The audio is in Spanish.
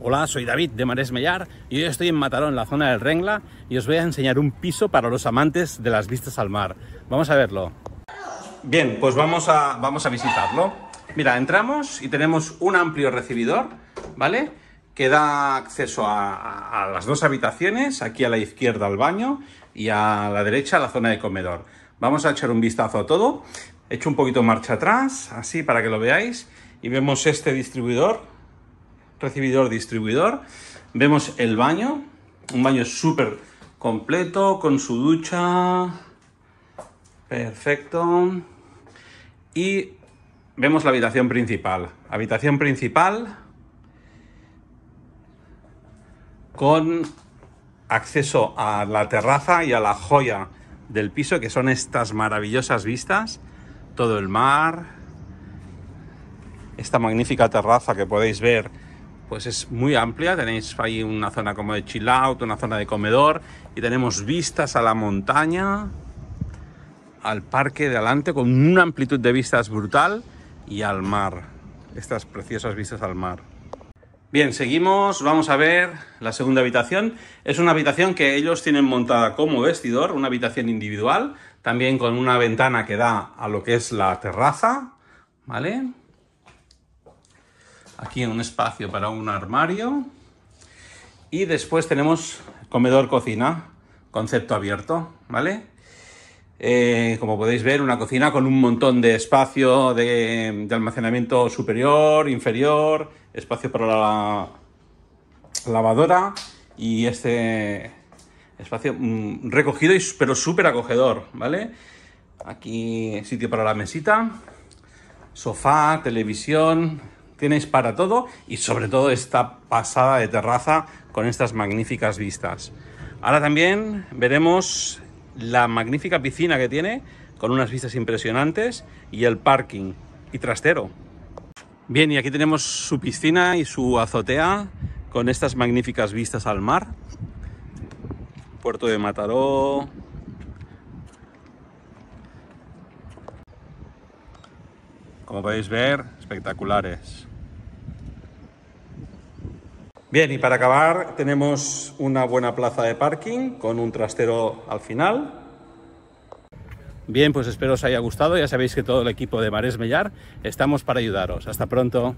Hola, soy David de Marés Mellar y hoy estoy en Mataró, en la zona del Rengla, y os voy a enseñar un piso para los amantes de las vistas al mar. Vamos a verlo. Bien, pues vamos a, vamos a visitarlo. Mira, entramos y tenemos un amplio recibidor, ¿vale? Que da acceso a, a las dos habitaciones, aquí a la izquierda al baño y a la derecha a la zona de comedor. Vamos a echar un vistazo a todo. He hecho un poquito marcha atrás, así para que lo veáis. Y vemos este distribuidor recibidor distribuidor, vemos el baño, un baño súper completo, con su ducha, perfecto, y vemos la habitación principal, habitación principal con acceso a la terraza y a la joya del piso, que son estas maravillosas vistas, todo el mar, esta magnífica terraza que podéis ver pues es muy amplia. Tenéis ahí una zona como de chill out, una zona de comedor y tenemos vistas a la montaña, al parque de adelante con una amplitud de vistas brutal y al mar. Estas preciosas vistas al mar. Bien, seguimos, vamos a ver la segunda habitación. Es una habitación que ellos tienen montada como vestidor, una habitación individual, también con una ventana que da a lo que es la terraza, ¿vale? aquí un espacio para un armario. Y después tenemos comedor-cocina, concepto abierto, ¿vale? Eh, como podéis ver, una cocina con un montón de espacio de, almacenamiento superior, inferior, espacio para la lavadora y este espacio mm, recogido, pero súper acogedor, ¿vale? Aquí sitio para la mesita, sofá, televisión, Tienes para todo y sobre todo esta pasada de terraza con estas magníficas vistas. Ahora también veremos la magnífica piscina que tiene con unas vistas impresionantes y el parking y trastero. Bien, y aquí tenemos su piscina y su azotea con estas magníficas vistas al mar. Puerto de Mataró. Como podéis ver, espectaculares. Bien, y para acabar tenemos una buena plaza de parking con un trastero al final. Bien, pues espero os haya gustado. Ya sabéis que todo el equipo de Marés Mellar estamos para ayudaros. Hasta pronto.